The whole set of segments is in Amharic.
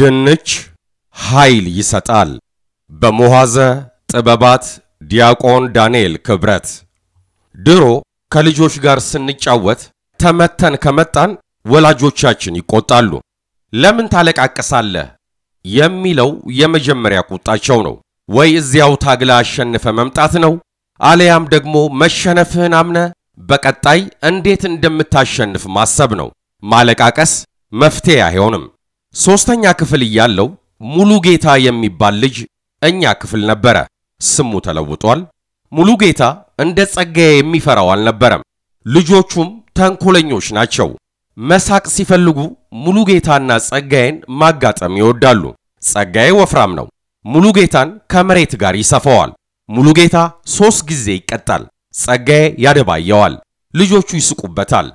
ድንች ኃይል ይሰጣል። በመዋዘ ጥበባት ዲያቆን ዳንኤል ክብረት። ድሮ ከልጆች ጋር ስንጫወት ተመተን ከመጣን ወላጆቻችን ይቆጣሉ። ለምን ታለቃቅሳለህ የሚለው የመጀመሪያ ቁጣቸው ነው። ወይ እዚያው ታግላ አሸንፈ መምጣት ነው፣ አለያም ደግሞ መሸነፍህን አምነ በቀጣይ እንዴት እንደምታሸንፍ ማሰብ ነው። ማለቃቀስ መፍትሄ አይሆንም። ሦስተኛ ክፍል እያለው ሙሉ ጌታ የሚባል ልጅ እኛ ክፍል ነበረ። ስሙ ተለውጧል። ሙሉ ጌታ እንደ ጸጋዬ የሚፈራው አልነበረም። ልጆቹም ተንኮለኞች ናቸው። መሳቅ ሲፈልጉ ሙሉ ጌታና ጸጋዬን ማጋጠም ይወዳሉ። ጸጋዬ ወፍራም ነው። ሙሉ ጌታን ከመሬት ጋር ይሰፋዋል። ሙሉ ጌታ ሦስት ጊዜ ይቀጣል። ጸጋዬ ያደባየዋል። ልጆቹ ይስቁበታል።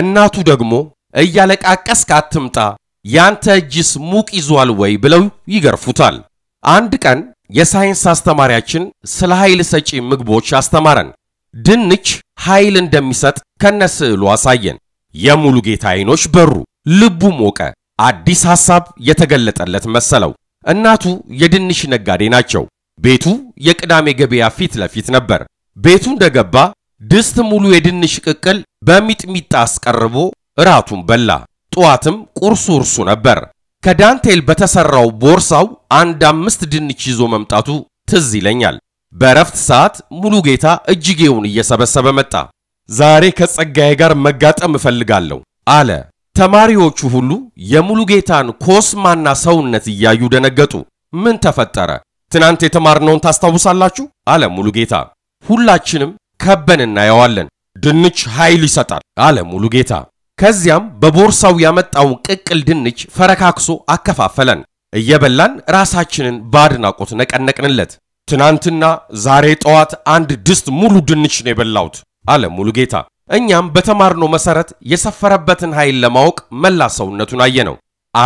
እናቱ ደግሞ እያለቃቀስክ አትምጣ ያንተ እጅስ ሙቅ ይዟል ወይ ብለው ይገርፉታል። አንድ ቀን የሳይንስ አስተማሪያችን ስለ ኃይል ሰጪ ምግቦች አስተማረን። ድንች ኃይል እንደሚሰጥ ከነስዕሉ አሳየን። የሙሉ ጌታ አይኖች በሩ፣ ልቡ ሞቀ። አዲስ ሐሳብ የተገለጠለት መሰለው። እናቱ የድንች ነጋዴ ናቸው። ቤቱ የቅዳሜ ገበያ ፊት ለፊት ነበር። ቤቱ እንደገባ ድስት ሙሉ የድንች ቅቅል በሚጥሚጣ አስቀርቦ እራቱን በላ። ጠዋትም ቁርሱ እርሱ ነበር። ከዳንቴል በተሰራው ቦርሳው አንድ አምስት ድንች ይዞ መምጣቱ ትዝ ይለኛል። በእረፍት ሰዓት ሙሉ ጌታ እጅጌውን እየሰበሰበ መጣ። ዛሬ ከጸጋዬ ጋር መጋጠም እፈልጋለሁ አለ። ተማሪዎቹ ሁሉ የሙሉ ጌታን ኮስማና ሰውነት እያዩ ደነገጡ። ምን ተፈጠረ? ትናንት የተማርነውን ታስታውሳላችሁ? አለ ሙሉ ጌታ። ሁላችንም ከበን እናየዋለን። ድንች ኃይል ይሰጣል አለ ሙሉ ጌታ። ከዚያም በቦርሳው ያመጣውን ቅቅል ድንች ፈረካክሶ አከፋፈለን። እየበላን ራሳችንን በአድናቆት ነቀነቅንለት። ትናንትና ዛሬ ጠዋት አንድ ድስት ሙሉ ድንች ነው የበላሁት አለ ሙሉጌታ። እኛም በተማርነው መሰረት የሰፈረበትን ኃይል ለማወቅ መላ ሰውነቱን አየነው።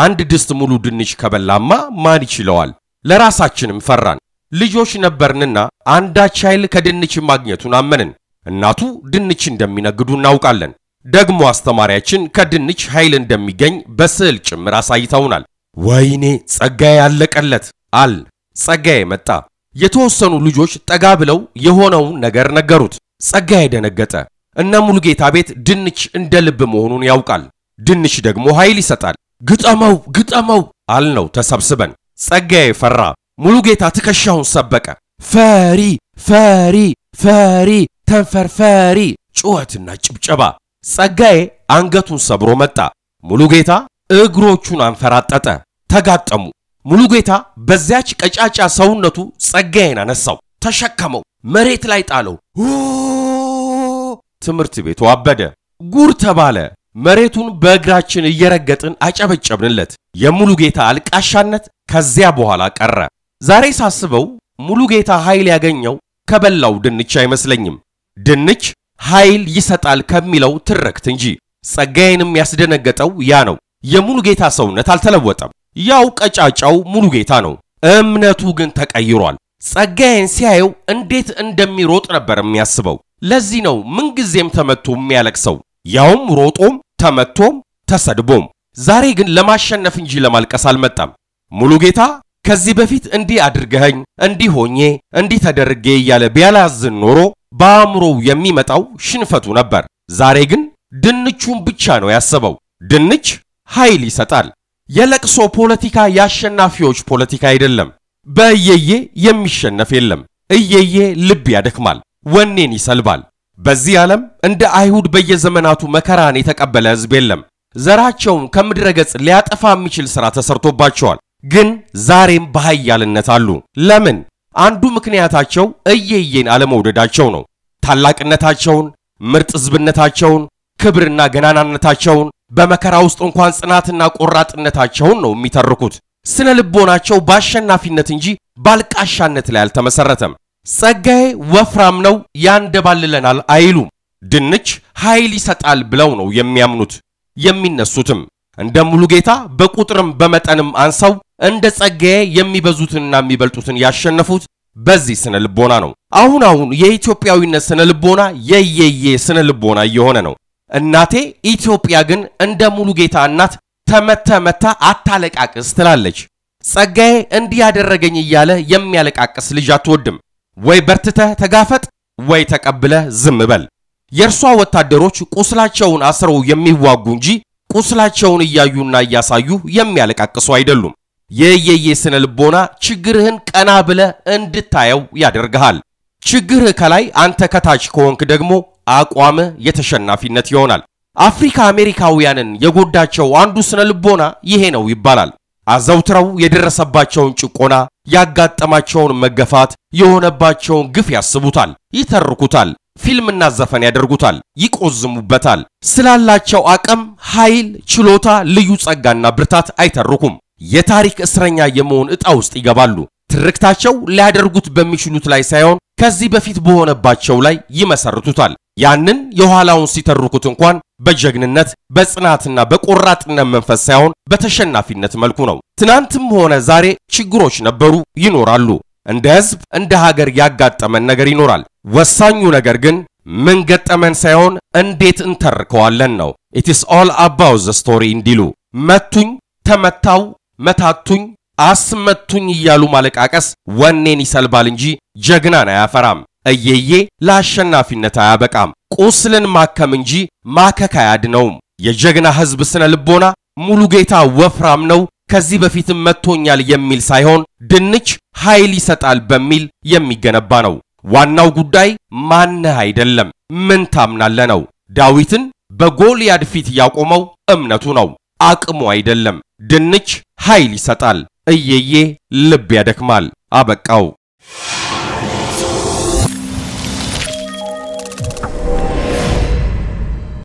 አንድ ድስት ሙሉ ድንች ከበላማ ማን ይችለዋል? ለራሳችንም ፈራን። ልጆች ነበርንና አንዳች ኃይል ከድንች ማግኘቱን አመንን። እናቱ ድንች እንደሚነግዱ እናውቃለን። ደግሞ አስተማሪያችን ከድንች ኃይል እንደሚገኝ በስዕል ጭምር አሳይተውናል። ወይኔ ጸጋዬ ያለቀለት አል ጸጋዬ መጣ። የተወሰኑ ልጆች ጠጋ ብለው የሆነውን ነገር ነገሩት። ጸጋዬ ደነገጠ። እነ ሙሉጌታ ቤት ድንች እንደ ልብ መሆኑን ያውቃል። ድንች ደግሞ ኃይል ይሰጣል። ግጠመው ግጠመው አልነው ተሰብስበን። ጸጋዬ ፈራ። ሙሉጌታ ትከሻውን ሰበቀ። ፈሪ ፈሪ ፈሪ ተንፈርፈሪ ጩኸትና ጭብጨባ ጸጋዬ አንገቱን ሰብሮ መጣ። ሙሉ ጌታ እግሮቹን አንፈራጠጠ፣ ተጋጠሙ። ሙሉ ጌታ በዚያች ቀጫጫ ሰውነቱ ጸጋዬን አነሳው፣ ተሸከመው፣ መሬት ላይ ጣለው። ትምህርት ቤቱ አበደ፣ ጉር ተባለ። መሬቱን በእግራችን እየረገጥን አጨበጨብንለት። የሙሉ ጌታ አልቃሻነት ከዚያ በኋላ ቀረ። ዛሬ ሳስበው ሙሉ ጌታ ኃይል ያገኘው ከበላው ድንች አይመስለኝም። ድንች ኃይል ይሰጣል ከሚለው ትረክት እንጂ። ጸጋዬንም ያስደነገጠው ያ ነው። የሙሉጌታ ሰውነት አልተለወጠም። ያው ቀጫጫው ሙሉጌታ ነው። እምነቱ ግን ተቀይሯል። ጸጋዬን ሲያየው እንዴት እንደሚሮጥ ነበር የሚያስበው። ለዚህ ነው ምንጊዜም ተመቶ የሚያለቅሰው፣ ያውም ሮጦም ተመቶም ተሰድቦም። ዛሬ ግን ለማሸነፍ እንጂ ለማልቀስ አልመጣም። ሙሉጌታ ከዚህ በፊት እንዲህ አድርገኸኝ፣ እንዲህ ሆኜ፣ እንዲህ ተደርጌ እያለ ቢያላዝን ኖሮ በአእምሮው የሚመጣው ሽንፈቱ ነበር። ዛሬ ግን ድንቹን ብቻ ነው ያሰበው። ድንች ኃይል ይሰጣል። የለቅሶ ፖለቲካ የአሸናፊዎች ፖለቲካ አይደለም። በእየዬ የሚሸነፍ የለም። እየዬ ልብ ያደክማል፣ ወኔን ይሰልባል። በዚህ ዓለም እንደ አይሁድ በየዘመናቱ መከራን የተቀበለ ሕዝብ የለም። ዘራቸውን ከምድረ ገጽ ሊያጠፋ የሚችል ሥራ ተሰርቶባቸዋል። ግን ዛሬም በኃያልነት አሉ። ለምን? አንዱ ምክንያታቸው እየየን አለመውደዳቸው ነው። ታላቅነታቸውን፣ ምርጥ ሕዝብነታቸውን፣ ክብርና ገናናነታቸውን በመከራ ውስጥ እንኳን ጽናትና ቆራጥነታቸውን ነው የሚተርኩት። ስነ ልቦናቸው በአሸናፊነት እንጂ ባልቃሻነት ላይ አልተመሰረተም። ጸጋዬ ወፍራም ነው ያንደባልለናል አይሉም። ድንች ኃይል ይሰጣል ብለው ነው የሚያምኑት የሚነሱትም። እንደ ሙሉ ጌታ በቁጥርም በመጠንም አንሰው እንደ ጸጋዬ የሚበዙትንና የሚበልጡትን ያሸነፉት በዚህ ስነ ልቦና ነው። አሁን አሁን የኢትዮጵያዊነት ስነ ልቦና የየየ ስነ ልቦና እየሆነ ነው። እናቴ ኢትዮጵያ ግን እንደ ሙሉ ጌታ እናት ተመተ መታ አታለቃቅስ ትላለች። ጸጋዬ እንዲህ ያደረገኝ እያለ የሚያለቃቅስ ልጅ አትወድም። ወይ በርትተህ ተጋፈጥ፣ ወይ ተቀብለህ ዝም በል። የእርሷ ወታደሮች ቁስላቸውን አስረው የሚዋጉ እንጂ ቁስላቸውን እያዩና እያሳዩ የሚያለቃቅሱ አይደሉም። የየየ ስነ ልቦና ችግርህን ቀና ብለህ እንድታየው ያደርግሃል። ችግርህ ከላይ አንተ ከታች ከሆንክ ደግሞ አቋምህ የተሸናፊነት ይሆናል። አፍሪካ አሜሪካውያንን የጎዳቸው አንዱ ስነ ልቦና ይሄ ነው ይባላል። አዘውትረው የደረሰባቸውን ጭቆና፣ ያጋጠማቸውን መገፋት፣ የሆነባቸውን ግፍ ያስቡታል፣ ይተርኩታል፣ ፊልምና ዘፈን ያደርጉታል፣ ይቆዝሙበታል። ስላላቸው አቅም፣ ኃይል፣ ችሎታ፣ ልዩ ጸጋና ብርታት አይተርኩም። የታሪክ እስረኛ የመሆን ዕጣ ውስጥ ይገባሉ። ትርክታቸው ሊያደርጉት በሚችሉት ላይ ሳይሆን ከዚህ በፊት በሆነባቸው ላይ ይመሰርቱታል። ያንን የኋላውን ሲተርኩት እንኳን በጀግንነት በጽናትና በቆራጥነት መንፈስ ሳይሆን በተሸናፊነት መልኩ ነው። ትናንትም ሆነ ዛሬ ችግሮች ነበሩ፣ ይኖራሉ። እንደ ሕዝብ እንደ ሀገር ያጋጠመን ነገር ይኖራል። ወሳኙ ነገር ግን ምን ገጠመን ሳይሆን እንዴት እንተርከዋለን ነው። ኢትስ ኦል አባውት ዘ ስቶሪ እንዲሉ መቱኝ፣ ተመታው፣ መታቱኝ፣ አስመቱኝ እያሉ ማለቃቀስ ወኔን ይሰልባል እንጂ ጀግናን አያፈራም። እየዬ ለአሸናፊነት አያበቃም። ቁስልን ማከም እንጂ ማከክ አያድነውም። የጀግና ሕዝብ ስነ ልቦና ሙሉ ጌታ ወፍራም ነው፣ ከዚህ በፊትም መጥቶኛል የሚል ሳይሆን ድንች ኃይል ይሰጣል በሚል የሚገነባ ነው። ዋናው ጉዳይ ማነህ አይደለም፣ ምን ታምናለህ ነው። ዳዊትን በጎልያድ ፊት ያቆመው እምነቱ ነው፣ አቅሙ አይደለም። ድንች ኃይል ይሰጣል። እየዬ ልብ ያደክማል። አበቃው።